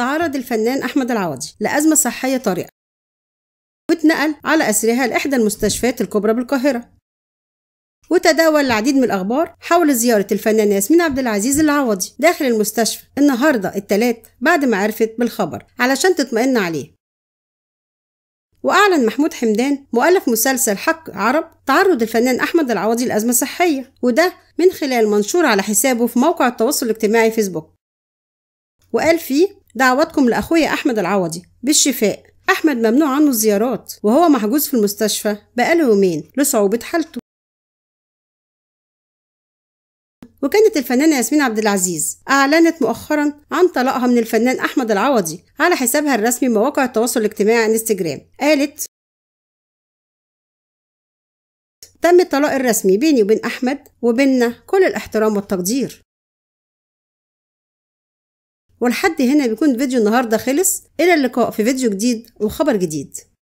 تعرض الفنان أحمد العوضي لأزمة صحية طارئة واتنقل على أسرها لإحدى المستشفيات الكبرى بالقاهرة وتداول العديد من الأخبار حول زيارة الفنانة ياسمين عبد العزيز العوضي داخل المستشفى النهاردة الثلاث بعد ما عرفت بالخبر علشان تطمئن عليه وأعلن محمود حمدان مؤلف مسلسل حق عرب تعرض الفنان أحمد العوضي لأزمة صحية وده من خلال منشور على حسابه في موقع التواصل الاجتماعي فيسبوك وقال فيه دعواتكم لأخويا أحمد العوضي بالشفاء أحمد ممنوع عنه الزيارات وهو محجوز في المستشفى بقاله يومين لصعوبة حالته وكانت الفنانة ياسمين عبد العزيز أعلنت مؤخرا عن طلاقها من الفنان أحمد العوضي على حسابها الرسمي مواقع التواصل الاجتماعي انستجرام قالت تم الطلاق الرسمي بيني وبين أحمد وبيننا كل الاحترام والتقدير ولحد هنا بيكون فيديو النهارده خلص الى اللقاء في فيديو جديد وخبر جديد